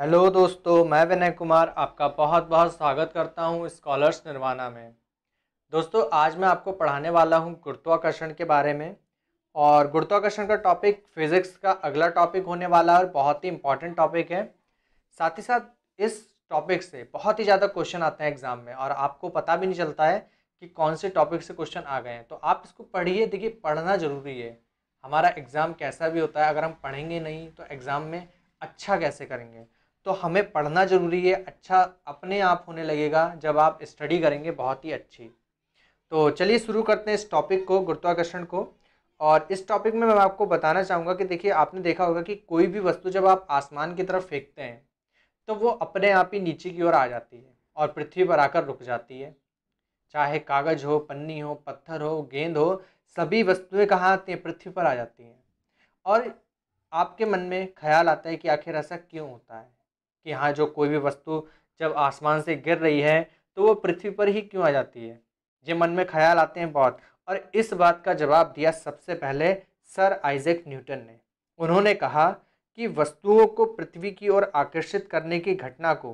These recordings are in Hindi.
हेलो दोस्तों मैं विनय कुमार आपका बहुत बहुत स्वागत करता हूं स्कॉलर्स निर्वाणा में दोस्तों आज मैं आपको पढ़ाने वाला हूं गुरुत्वाकर्षण के बारे में और गुरुत्वाकर्षण का टॉपिक फिज़िक्स का अगला टॉपिक होने वाला और बहुत ही इंपॉर्टेंट टॉपिक है साथ ही साथ इस टॉपिक से बहुत ही ज़्यादा क्वेश्चन आते हैं एग्ज़ाम में और आपको पता भी नहीं चलता है कि कौन से टॉपिक से क्वेश्चन आ गए हैं तो आप इसको पढ़िए देखिए पढ़ना ज़रूरी है हमारा एग्ज़ाम कैसा भी होता है अगर हम पढ़ेंगे नहीं तो एग्ज़ाम में अच्छा कैसे करेंगे तो हमें पढ़ना ज़रूरी है अच्छा अपने आप होने लगेगा जब आप स्टडी करेंगे बहुत ही अच्छी तो चलिए शुरू करते हैं इस टॉपिक को गुरुत्वाकर्षण को और इस टॉपिक में मैं आपको बताना चाहूँगा कि देखिए आपने देखा होगा कि कोई भी वस्तु जब आप आसमान की तरफ फेंकते हैं तो वो अपने आप ही नीचे की ओर आ जाती है और पृथ्वी पर आकर रुक जाती है चाहे कागज़ हो पन्नी हो पत्थर हो गेंद हो सभी वस्तुएं कहाँ आती हैं पृथ्वी पर आ जाती हैं और आपके मन में ख्याल आता है कि आखिर ऐसा क्यों होता है कि हाँ जो कोई भी वस्तु जब आसमान से गिर रही है तो वो पृथ्वी पर ही क्यों आ जाती है ये मन में ख्याल आते हैं बहुत और इस बात का जवाब दिया सबसे पहले सर आइजेक न्यूटन ने उन्होंने कहा कि वस्तुओं को पृथ्वी की ओर आकर्षित करने की घटना को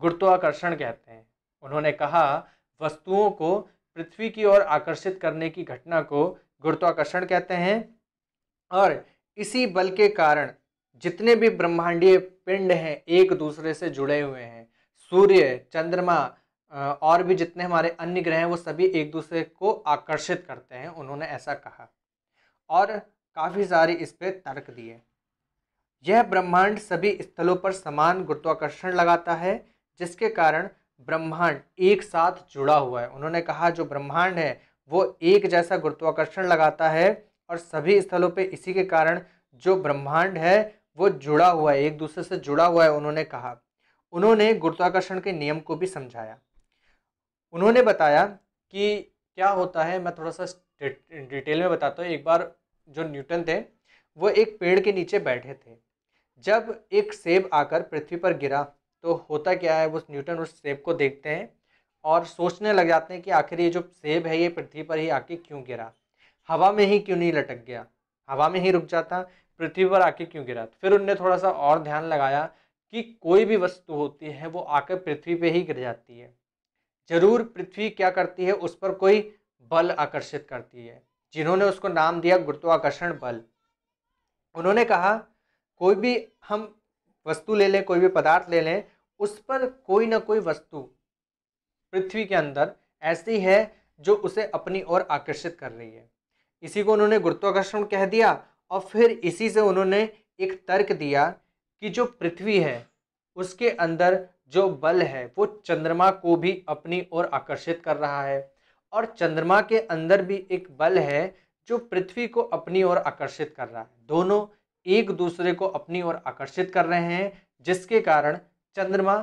गुरुत्वाकर्षण कहते हैं उन्होंने कहा वस्तुओं को पृथ्वी की ओर आकर्षित करने की घटना को गुरुत्वाकर्षण कहते हैं और इसी बल के कारण जितने भी ब्रह्मांडीय पिंड हैं एक दूसरे से जुड़े हुए हैं सूर्य चंद्रमा और भी जितने हमारे अन्य ग्रह हैं वो सभी एक दूसरे को आकर्षित करते हैं उन्होंने ऐसा कहा और काफ़ी सारे इस पर तर्क दिए यह ब्रह्मांड सभी स्थलों पर समान गुरुत्वाकर्षण लगाता है जिसके कारण ब्रह्मांड एक साथ जुड़ा हुआ है उन्होंने कहा जो ब्रह्मांड है वो एक जैसा गुरुत्वाकर्षण लगाता है और सभी स्थलों पे इसी के कारण जो ब्रह्मांड है वो जुड़ा हुआ है एक दूसरे से जुड़ा हुआ है उन्होंने कहा उन्होंने गुरुत्वाकर्षण के नियम को भी समझाया उन्होंने बताया कि क्या होता है मैं थोड़ा सा डिटेल में बताता हूँ एक बार जो न्यूटन थे वो एक पेड़ के नीचे बैठे थे जब एक सेब आकर पृथ्वी पर गिरा तो होता क्या है वो न्यूटन उस सेब को देखते हैं और सोचने लग जाते हैं कि आखिर ये जो सेब है ये पृथ्वी पर ही आके क्यों गिरा हवा में ही क्यों नहीं लटक गया हवा में ही रुक जाता पृथ्वी पर आके क्यों गिरा तो फिर उनने थोड़ा सा और ध्यान लगाया कि कोई भी वस्तु होती है वो आकर पृथ्वी पे ही गिर जाती है जरूर पृथ्वी क्या करती है उस पर कोई बल आकर्षित करती है जिन्होंने उसको नाम दिया गुरुत्वाकर्षण बल उन्होंने कहा कोई भी हम वस्तु ले लें कोई भी पदार्थ ले लें उस पर कोई ना कोई वस्तु पृथ्वी के अंदर ऐसी है जो उसे अपनी ओर आकर्षित कर रही है इसी को उन्होंने गुरुत्वाकर्षण कह दिया और फिर इसी से उन्होंने एक तर्क दिया कि जो पृथ्वी है उसके अंदर जो बल है वो चंद्रमा को भी अपनी ओर आकर्षित कर रहा है और चंद्रमा के अंदर भी एक बल है जो पृथ्वी को अपनी ओर आकर्षित कर रहा है दोनों एक दूसरे को अपनी ओर आकर्षित कर रहे हैं जिसके कारण चंद्रमा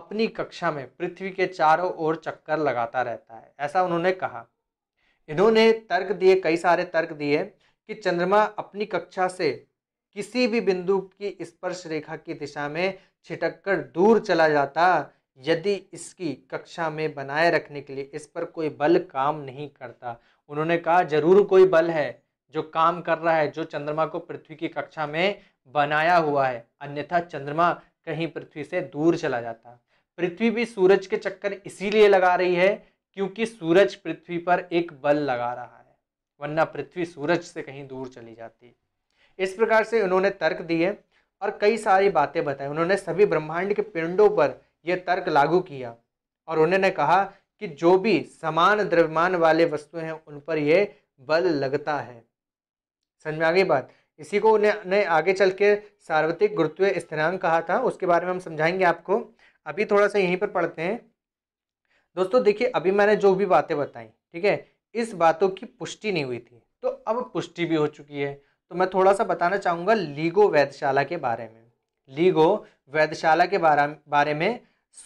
अपनी कक्षा में पृथ्वी के चारों ओर चक्कर लगाता रहता है ऐसा उन्होंने कहा इन्होंने तर्क दिए कई सारे तर्क दिए कि चंद्रमा अपनी कक्षा से किसी भी बिंदु की स्पर्श रेखा की दिशा में छिटक कर दूर चला जाता यदि इसकी कक्षा में बनाए रखने के लिए इस पर कोई बल काम नहीं करता उन्होंने कहा जरूर कोई बल है जो काम कर रहा है जो चंद्रमा को पृथ्वी की कक्षा में बनाया हुआ है अन्यथा चंद्रमा कहीं पृथ्वी से दूर चला जाता पृथ्वी भी सूरज के चक्कर इसीलिए लगा रही है क्योंकि सूरज पृथ्वी पर एक बल लगा रहा है वरना पृथ्वी सूरज से कहीं दूर चली जाती इस प्रकार से उन्होंने तर्क दिए और कई सारी बातें बताई उन्होंने सभी ब्रह्मांड के पिंडों पर यह तर्क लागू किया और उन्होंने कहा कि जो भी समान द्रव्यमान वाले वस्तुएं हैं उन पर यह बल लगता है समझ में आ गई बात इसी को उन्होंने आगे चल के सार्वत्रिक गुरुत्व स्थिरांक कहा था उसके बारे में हम समझाएंगे आपको अभी थोड़ा सा यहीं पर पढ़ते हैं दोस्तों देखिए अभी मैंने जो भी बातें बताई ठीक है इस बातों की पुष्टि नहीं हुई थी तो अब पुष्टि भी हो चुकी है तो मैं थोड़ा सा बताना चाहूँगा लीगो वैधशाला के बारे में लीगो वैधशाला के बारे बारे में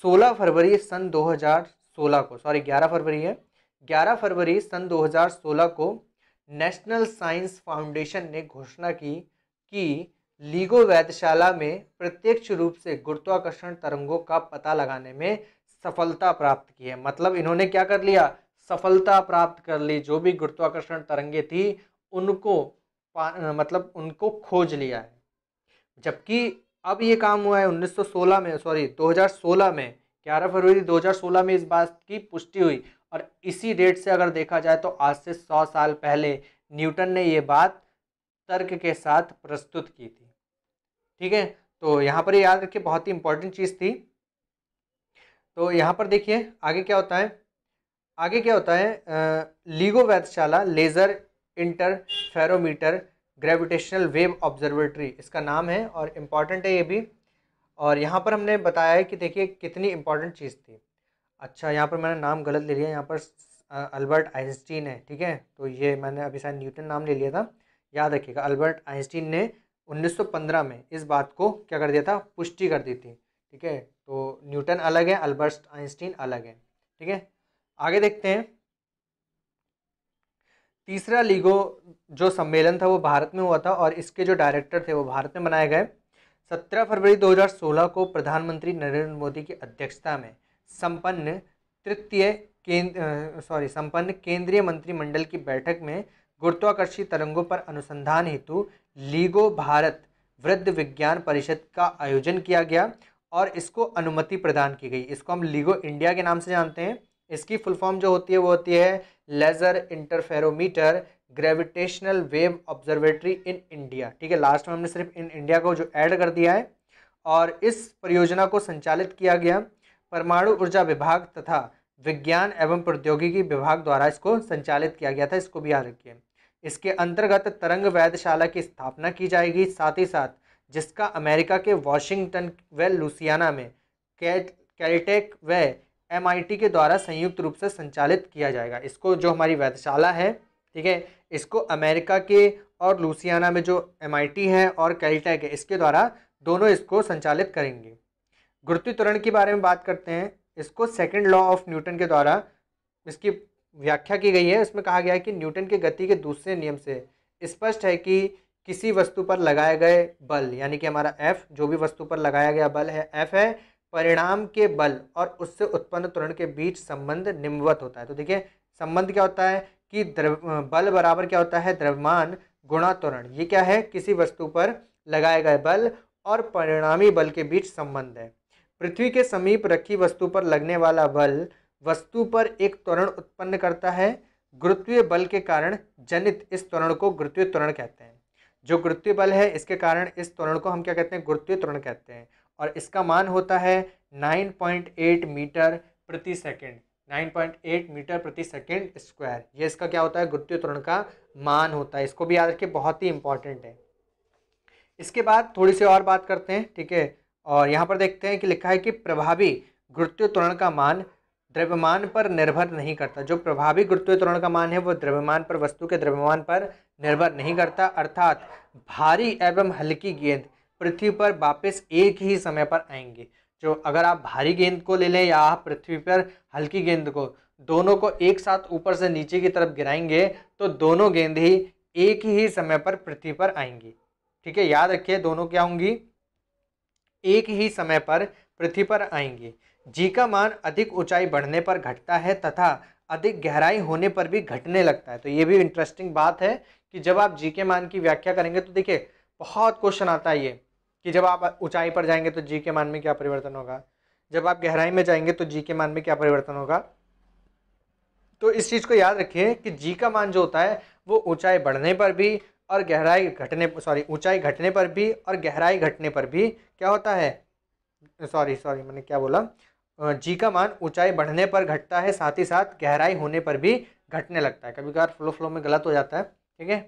16 फरवरी सन 2016 को सॉरी 11 फरवरी है 11 फरवरी सन 2016 को नेशनल साइंस फाउंडेशन ने घोषणा की कि लीगो वैधशाला में प्रत्यक्ष रूप से गुरुत्वाकर्षण तरंगों का पता लगाने में सफलता प्राप्त की है मतलब इन्होंने क्या कर लिया सफलता प्राप्त कर ली जो भी गुरुत्वाकर्षण तरंगे थी उनको मतलब उनको खोज लिया है जबकि अब ये काम हुआ है 1916 में सॉरी 2016 में 11 फरवरी 2016 में इस बात की पुष्टि हुई और इसी डेट से अगर देखा जाए तो आज से 100 साल पहले न्यूटन ने ये बात तर्क के साथ प्रस्तुत की थी ठीक है तो यहाँ पर याद रखिए बहुत ही इंपॉर्टेंट चीज़ थी तो यहाँ पर देखिए आगे क्या होता है आगे क्या होता है लीगो वैधशाला laser interferometer gravitational wave observatory इसका नाम है और इम्पॉर्टेंट है ये भी और यहाँ पर हमने बताया है कि देखिए कितनी इम्पॉर्टेंट चीज़ थी अच्छा यहाँ पर मैंने नाम गलत ले लिया यहाँ पर अल्बर्ट आइंस्टीन है ठीक है तो ये मैंने अभी शायद न्यूटन नाम ले लिया था याद रखिएगा अल्बर्ट आइंस्टीन ने 1915 में इस बात को क्या कर दिया था पुष्टि कर दी थी ठीक है तो न्यूटन अलग है अल्बर्ट आइंस्टीन अलग है ठीक है आगे देखते हैं तीसरा लीगो जो सम्मेलन था वो भारत में हुआ था और इसके जो डायरेक्टर थे वो भारत में बनाए गए 17 फरवरी 2016 को प्रधानमंत्री नरेंद्र मोदी की अध्यक्षता में संपन्न तृतीय केंद्र सॉरी संपन्न केंद्रीय मंत्रिमंडल की बैठक में गुरुत्वाकर्षी तरंगों पर अनुसंधान हेतु लीगो भारत वृद्ध विज्ञान परिषद का आयोजन किया गया और इसको अनुमति प्रदान की गई इसको हम लीगो इंडिया के नाम से जानते हैं इसकी फुल फॉर्म जो होती है वो होती है laser interferometer gravitational wave observatory in India ठीक है लास्ट में हमने सिर्फ इन इंडिया को जो ऐड कर दिया है और इस परियोजना को संचालित किया गया परमाणु ऊर्जा विभाग तथा विज्ञान एवं प्रौद्योगिकी विभाग द्वारा इसको संचालित किया गया था इसको भी याद रखिए इसके अंतर्गत तरंग वैधशाला की स्थापना की जाएगी साथ ही साथ जिसका अमेरिका के वॉशिंगटन व लुसियाना में कैलटेक व एमआईटी के द्वारा संयुक्त रूप से संचालित किया जाएगा इसको जो हमारी वैधशाला है ठीक है इसको अमेरिका के और लुसियाना में जो एमआईटी है और कैलटेक है इसके द्वारा दोनों इसको संचालित करेंगे गुरुत्वीतरण के बारे में बात करते हैं इसको सेकेंड लॉ ऑफ न्यूटन के द्वारा इसकी व्याख्या की गई है इसमें कहा गया है कि न्यूटन के गति के दूसरे नियम से स्पष्ट है कि किसी वस्तु पर लगाए गए बल यानी कि हमारा एफ जो भी वस्तु पर लगाया गया बल है एफ है परिणाम के बल और उससे उत्पन्न त्वरण के बीच संबंध निम्बत होता है तो देखिए संबंध क्या होता है कि द्रव बल बराबर क्या होता है द्रव्यमान गुणा त्वरण ये क्या है किसी वस्तु पर लगाए गए बल और परिणामी बल के बीच संबंध है पृथ्वी के समीप रखी वस्तु पर लगने वाला बल वस्तु पर एक त्वरण उत्पन्न करता है गुरुत्वीय बल के कारण जनित इस त्वरण को गुरुत्वीय त्वरण कहते हैं जो गुरुत्वीय बल है इसके कारण इस त्वरण को हम क्या कहते हैं गुरुत्वीय त्वरण कहते हैं और इसका मान होता है 9.8 मीटर प्रति सेकंड 9.8 मीटर प्रति सेकंड स्क्वायर ये इसका क्या होता है गुरुत्व का मान होता है इसको भी याद रखिए बहुत ही इंपॉर्टेंट है इसके बाद थोड़ी सी और बात करते हैं ठीक है और यहाँ पर देखते हैं कि लिखा है कि प्रभावी गुरुत्व त्वरण का मान द्रव्यमान पर निर्भर नहीं करता जो प्रभावी गुरुत्व त्वरण का मान है वो द्रव्यमान पर वस्तु के द्रव्यमान पर निर्भर नहीं करता अर्थात भारी एवं हल्की गेंद पृथ्वी पर वापस एक ही समय पर आएंगे जो अगर आप भारी गेंद को ले लें या आप पृथ्वी पर हल्की गेंद को दोनों को एक साथ ऊपर से नीचे की तरफ गिराएंगे तो दोनों गेंद ही एक ही समय पर पृथ्वी पर आएंगी ठीक है याद रखिए दोनों क्या होंगी एक ही समय पर पृथ्वी पर आएंगी जी का मान अधिक ऊंचाई बढ़ने पर घटता है तथा अधिक गहराई होने पर भी घटने लगता है तो ये भी इंटरेस्टिंग बात है कि जब आप जी के मान की व्याख्या करेंगे तो देखिए बहुत क्वेश्चन आता है ये कि जब आप ऊंचाई पर जाएंगे तो जी के मान में क्या परिवर्तन होगा जब आप गहराई में जाएंगे तो जी के मान में क्या परिवर्तन होगा तो इस चीज़ को याद रखिए कि जी का मान जो होता है वो ऊंचाई बढ़ने पर भी और गहराई घटने सॉरी ऊंचाई घटने पर भी और गहराई घटने पर भी क्या होता है सॉरी सॉरी मैंने क्या बोला जी का मान ऊंचाई बढ़ने पर घटता है साथ ही साथ गहराई होने पर भी घटने लगता है कभी कभार फ्लो फ्लो में गलत हो जाता है ठीक है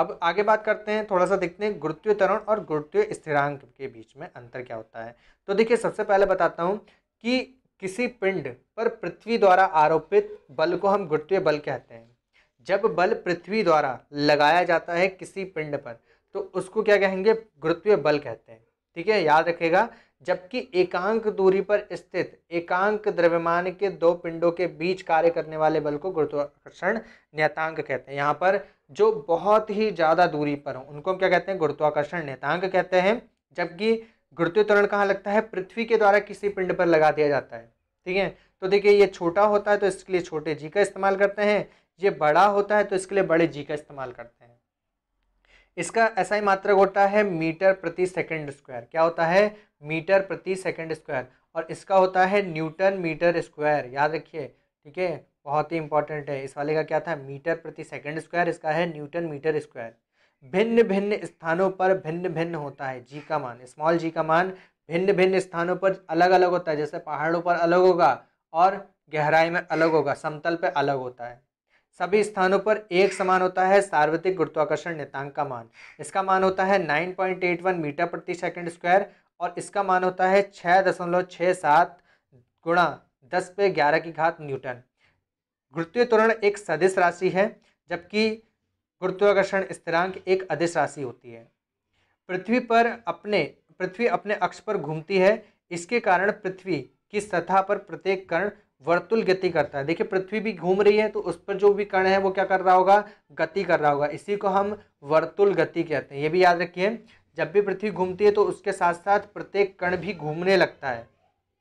अब आगे बात करते हैं थोड़ा सा देखते हैं गुरुत्वीय तरण और गुरुत्वीय स्थिरांक के बीच में अंतर क्या होता है तो देखिए सबसे पहले बताता हूँ कि किसी पिंड पर पृथ्वी द्वारा आरोपित बल को हम गुरुत्वीय बल कहते हैं जब बल पृथ्वी द्वारा लगाया जाता है किसी पिंड पर तो उसको क्या कहेंगे गुरुत्वीय बल कहते हैं ठीक है याद रखेगा जबकि एकांक दूरी पर स्थित एकांक द्रव्यमान के दो पिंडों के बीच कार्य करने वाले बल को गुरुत्वाकर्षण नियतांक कहते हैं यहाँ पर जो बहुत ही ज़्यादा दूरी पर हों उनको हम क्या कहते हैं गुरुत्वाकर्षण नेतांक कहते हैं जबकि गुरुत्व त्वरण कहाँ लगता है पृथ्वी के द्वारा किसी पिंड पर लगा दिया जाता है ठीक है तो देखिए ये छोटा होता है तो इसके लिए छोटे जी का इस्तेमाल करते हैं ये बड़ा होता है तो इसके लिए बड़े जी का इस्तेमाल करते हैं इसका ऐसा ही मात्रक होता है मीटर प्रति सेकंड स्क्वायर क्या होता है मीटर प्रति सेकंड स्क्वायर और इसका होता है न्यूटन मीटर स्क्वायर याद रखिए ठीक है बहुत ही इंपॉर्टेंट है इस वाले का क्या था मीटर प्रति सेकंड स्क्वायर इसका है न्यूटन मीटर स्क्वायर भिन्न भिन्न स्थानों पर भिन्न भिन्न होता है जी का मान स्मॉल जी का मान भिन्न भिन्न स्थानों पर अलग अलग होता है जैसे पहाड़ों पर अलग होगा और गहराई में अलग होगा समतल पर अलग होता है सभी स्थानों पर एक समान होता है सार्वत्रिक गुरुत्वाकर्षण नेतांक का मान इसका मान होता है 9.81 मीटर प्रति सेकंड स्क्वायर और इसका मान होता है छः दशमलव छः सात गुणा दस पे ग्यारह की घात न्यूटन गुरुत्वीय त्वरण एक सदिश राशि है जबकि गुरुत्वाकर्षण स्थिरांक एक अदिश राशि होती है पृथ्वी पर अपने पृथ्वी अपने अक्ष पर घूमती है इसके कारण पृथ्वी की सतह पर प्रत्येक कर्ण वर्तुल गति करता है देखिए पृथ्वी भी घूम रही है तो उस पर जो भी कर्ण है वो क्या कर रहा होगा गति कर रहा होगा इसी को हम वर्तुल गति कहते हैं ये भी याद रखिए जब भी पृथ्वी घूमती है तो उसके साथ साथ प्रत्येक कर्ण भी घूमने लगता है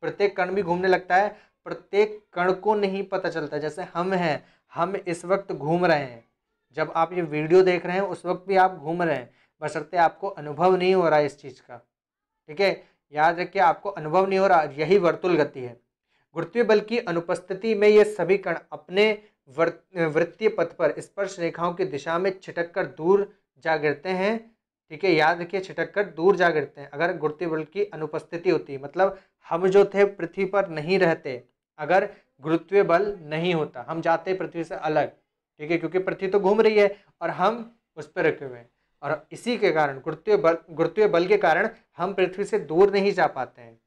प्रत्येक कर्ण भी घूमने लगता है प्रत्येक कण को नहीं पता चलता जैसे हम हैं हम इस वक्त घूम रहे हैं जब आप ये वीडियो देख रहे हैं उस वक्त भी आप घूम रहे हैं बशर्ते आपको अनुभव नहीं हो रहा है इस चीज़ का ठीक है याद रखिए आपको अनुभव नहीं हो रहा यही वर्तुल गति है गुरुत्वीय बल की अनुपस्थिति में ये सभी कण अपने वृत्तीय पथ पर स्पर्श रेखाओं की दिशा में छिटक कर दूर जा गिरते हैं ठीक है याद रखिए छिटक कर दूर जा गिरते हैं अगर गुरुत्वीय बल की अनुपस्थिति होती मतलब हम जो थे पृथ्वी पर नहीं रहते अगर गुरुत्व बल नहीं होता हम जाते पृथ्वी से अलग ठीक है क्योंकि पृथ्वी तो घूम रही है और हम उस पर रखे हुए हैं और इसी के कारण गुरुत्व बल गुरुत्व बल के कारण हम पृथ्वी से दूर नहीं जा पाते हैं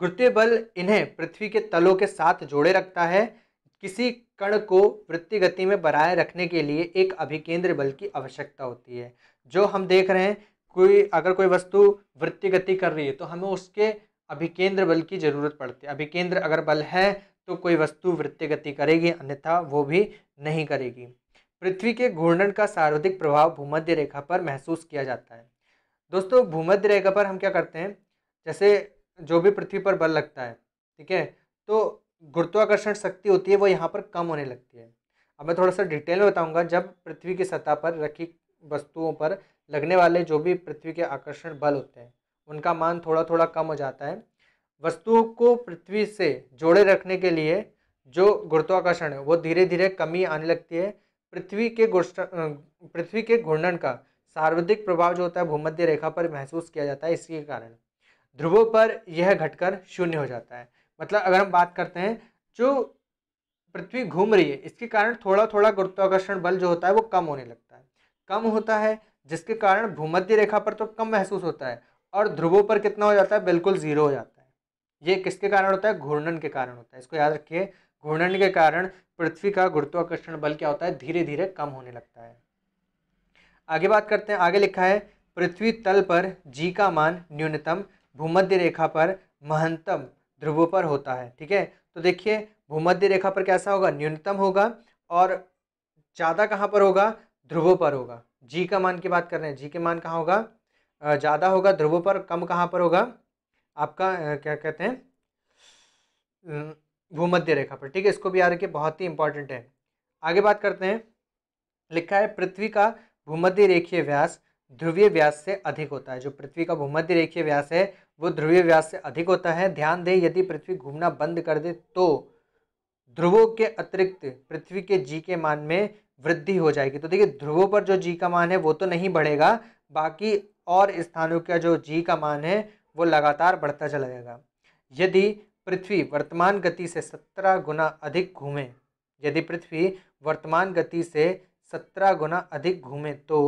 गुरुत्व बल इन्हें पृथ्वी के तलों के साथ जोड़े रखता है किसी कण को वृत्ति गति में बनाए रखने के लिए एक अभिकेंद्र बल की आवश्यकता होती है जो हम देख रहे हैं कोई अगर कोई वस्तु वृत्ति गति कर रही है तो हमें उसके अभिकेंद्र बल की जरूरत पड़ती है अभिकेंद्र अगर बल है तो कोई वस्तु वृत्ति गति करेगी अन्यथा वो भी नहीं करेगी पृथ्वी के घूर्णन का सर्वाधिक प्रभाव भूमध्य रेखा पर महसूस किया जाता है दोस्तों भूमध्य रेखा पर हम क्या करते हैं जैसे जो भी पृथ्वी पर बल लगता है ठीक है तो गुरुत्वाकर्षण शक्ति होती है वो यहाँ पर कम होने लगती है अब मैं थोड़ा सा डिटेल में बताऊँगा जब पृथ्वी की सतह पर रखी वस्तुओं पर लगने वाले जो भी पृथ्वी के आकर्षण बल होते हैं उनका मान थोड़ा थोड़ा कम हो जाता है वस्तुओं को पृथ्वी से जोड़े रखने के लिए जो गुरुत्वाकर्षण है वो धीरे धीरे कमी आने लगती है पृथ्वी के पृथ्वी के घूर्णन का सार्वधिक प्रभाव जो होता है भूमध्य रेखा पर महसूस किया जाता है इसके कारण ध्रुवों पर यह घटकर शून्य हो जाता है मतलब अगर हम बात करते हैं जो पृथ्वी घूम रही है इसके कारण थोड़ा थोड़ा गुरुत्वाकर्षण बल जो होता है वो कम होने लगता है कम होता है जिसके कारण भूमध्य रेखा पर तो कम महसूस होता है और ध्रुवों पर कितना हो जाता है बिल्कुल ज़ीरो हो जाता है ये किसके कारण होता है घूर्णन के कारण होता है इसको याद रखिए घूर्णन के कारण पृथ्वी का गुरुत्वाकर्षण बल क्या होता है धीरे धीरे कम होने लगता है आगे बात करते हैं आगे लिखा है पृथ्वी तल पर जी का मान न्यूनतम भूमध्य रेखा पर महंतम ध्रुवों पर होता है ठीक है तो देखिए भूमध्य रेखा पर कैसा होगा न्यूनतम होगा और ज़्यादा कहाँ पर होगा ध्रुवों पर होगा जी का मान की बात कर रहे हैं जी के मान कहाँ होगा ज़्यादा होगा ध्रुवों पर कम कहाँ पर होगा आपका क्या कहते हैं भूमध्य रेखा पर ठीक है इसको भी याद रखिए बहुत ही इंपॉर्टेंट है आगे बात करते हैं लिखा है पृथ्वी का भूमध्य रेखीय व्यास ध्रुवीय व्यास से अधिक होता है जो पृथ्वी का भूमध्य रेखीय व्यास है वो ध्रुवीय व्यास से अधिक होता है ध्यान दें यदि पृथ्वी घूमना बंद कर दे तो ध्रुवों के अतिरिक्त पृथ्वी के जी के मान में वृद्धि हो जाएगी तो देखिए ध्रुवों पर जो जी का मान है वो तो नहीं बढ़ेगा बाकी और स्थानों का जो जी का मान है वो लगातार बढ़ता चला जाएगा यदि पृथ्वी वर्तमान गति से सत्रह गुना अधिक घूमे यदि पृथ्वी वर्तमान गति से सत्रह गुना अधिक घूमे तो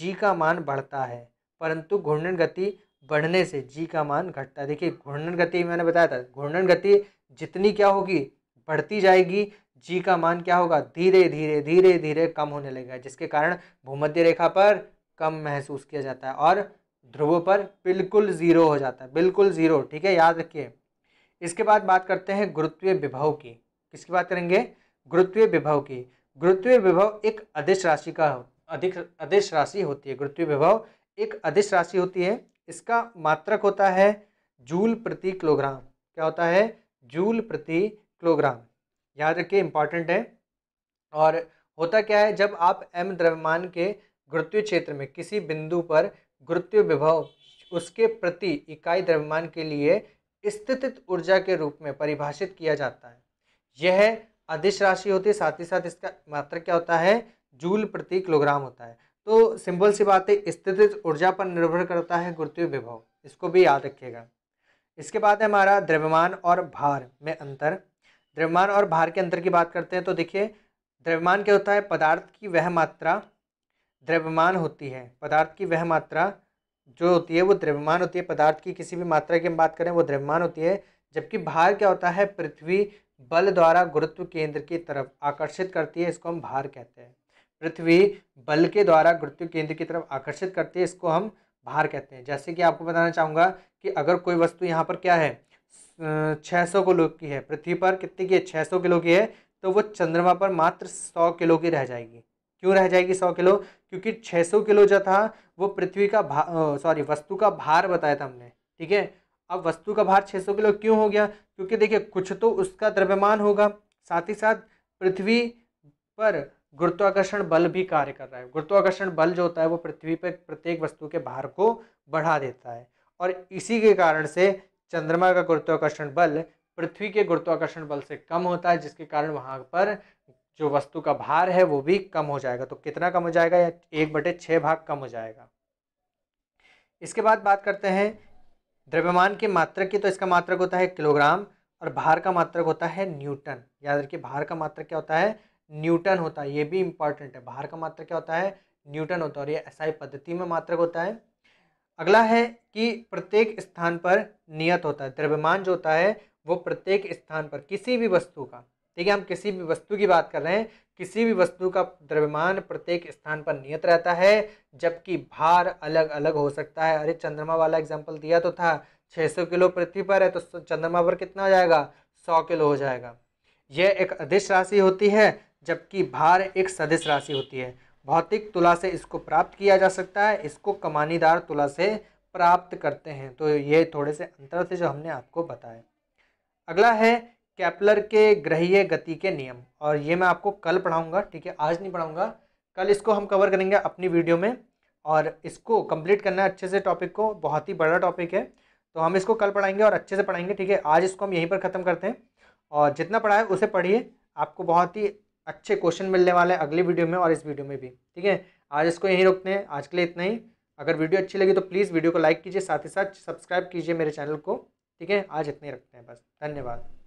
जी का मान बढ़ता है परंतु घूर्णन गति बढ़ने से जी का मान घटता है देखिए घूर्णन गति मैंने बताया था घूर्णन गति जितनी क्या होगी बढ़ती जाएगी जी का मान क्या होगा धीरे धीरे धीरे धीरे कम होने लगेगा जिसके कारण भूमध्य रेखा पर कम महसूस किया जाता है और ध्रुवों पर बिल्कुल ज़ीरो हो जाता है बिल्कुल ज़ीरो ठीक है याद रखिए इसके बाद बात करते हैं गुरुत्वीय विभव की किसकी बात करेंगे गुरुत्वीय विभव की गुरुत्वीय विभव एक अधिश राशि का अधिक अधिश राशि होती है गुरुत्वीय विभव एक अधिश राशि होती है इसका मात्रक होता है जूल प्रति किलोग्राम क्या होता है जूल प्रति किलोग्राम याद रखिए इंपॉर्टेंट है और होता क्या है जब आप एम द्रव्यमान के गुरुत्वीय क्षेत्र में किसी बिंदु पर गुरुत्वीय विभव उसके प्रति इकाई द्रव्यमान के लिए स्थित ऊर्जा के रूप में परिभाषित किया जाता है यह अधिश राशि होती है साथ ही साथ इसका मात्रा क्या होता है जूल प्रति किलोग्राम होता है तो सिंपल सी बात है स्थित ऊर्जा पर निर्भर करता है गुरुत्व विभव इसको भी याद रखिएगा इसके बाद है हमारा द्रव्यमान और भार में अंतर द्रव्यमान और भार के अंतर की बात करते हैं तो देखिए द्रव्यमान क्या होता है पदार्थ की वह मात्रा द्रव्यमान होती है पदार्थ की वह मात्रा जो होती है वो द्रव्यमान होती है पदार्थ की किसी भी मात्रा की हम बात करें वो द्रव्यमान होती है जबकि भार क्या होता है पृथ्वी बल द्वारा गुरुत्व केंद्र की तरफ आकर्षित करती है इसको हम भार कहते हैं पृथ्वी बल के द्वारा गुरुत्व केंद्र की तरफ आकर्षित करती है इसको हम भार कहते हैं जैसे कि आपको बताना चाहूँगा कि अगर कोई वस्तु यहाँ पर क्या है छः सौ किलो की है पृथ्वी पर कितनी की है छः सौ किलो की है तो वो चंद्रमा पर मात्र सौ किलो की रह जाएगी क्यों रह जाएगी सौ किलो क्योंकि 600 किलो जो था वो पृथ्वी का सॉरी वस्तु का भार बताया था हमने ठीक है अब वस्तु का भार 600 किलो क्यों हो गया क्योंकि देखिए कुछ तो उसका द्रव्यमान होगा साथ ही साथ पृथ्वी पर गुरुत्वाकर्षण बल भी कार्य कर रहा है गुरुत्वाकर्षण बल जो होता है वो पृथ्वी पर प्रत्येक वस्तु के भार को बढ़ा देता है और इसी के कारण से चंद्रमा का गुरुत्वाकर्षण बल पृथ्वी के गुरुत्वाकर्षण बल से कम होता है जिसके कारण वहाँ पर जो वस्तु का भार है वो भी कम हो जाएगा तो कितना कम हो जाएगा या एक बटे छः भाग कम हो जाएगा इसके बाद बात करते हैं द्रव्यमान के मात्रक की तो इसका मात्रक होता है किलोग्राम और भार का मात्रक होता है न्यूटन याद रखिए भार का मात्रक क्या होता है न्यूटन होता है ये भी इंपॉर्टेंट है भार का मात्रक क्या होता है न्यूटन होता है और ये ही पद्धति में मात्रक होता है अगला है कि प्रत्येक स्थान पर नियत होता है द्रव्यमान जो होता है वो प्रत्येक स्थान पर किसी भी वस्तु का ठीक है हम किसी भी वस्तु की बात कर रहे हैं किसी भी वस्तु का द्रव्यमान प्रत्येक स्थान पर नियत रहता है जबकि भार अलग अलग हो सकता है अरे चंद्रमा वाला एग्जाम्पल दिया तो था 600 किलो पृथ्वी पर है तो चंद्रमा पर कितना हो जाएगा 100 किलो हो जाएगा यह एक अदिश राशि होती है जबकि भार एक सदिश राशि होती है भौतिक तुला से इसको प्राप्त किया जा सकता है इसको कमानीदार तुला से प्राप्त करते हैं तो ये थोड़े से अंतर थे जो हमने आपको बताए अगला है कैपलर के ग्रहीय गति के नियम और ये मैं आपको कल पढ़ाऊँगा ठीक है आज नहीं पढ़ाऊंगा कल इसको हम कवर करेंगे अपनी वीडियो में और इसको कंप्लीट करना है अच्छे से टॉपिक को बहुत ही बड़ा टॉपिक है तो हम इसको कल पढ़ाएंगे और अच्छे से पढ़ाएंगे ठीक है आज इसको हम यहीं पर ख़त्म करते हैं और जितना पढ़ाए उसे पढ़िए आपको बहुत ही अच्छे क्वेश्चन मिलने वाले हैं अगली वीडियो में और इस वीडियो में भी ठीक है आज इसको यहीं रोकते हैं आज के लिए इतना ही अगर वीडियो अच्छी लगी तो प्लीज़ वीडियो को लाइक कीजिए साथ ही साथ सब्सक्राइब कीजिए मेरे चैनल को ठीक है आज इतना ही रखते हैं बस धन्यवाद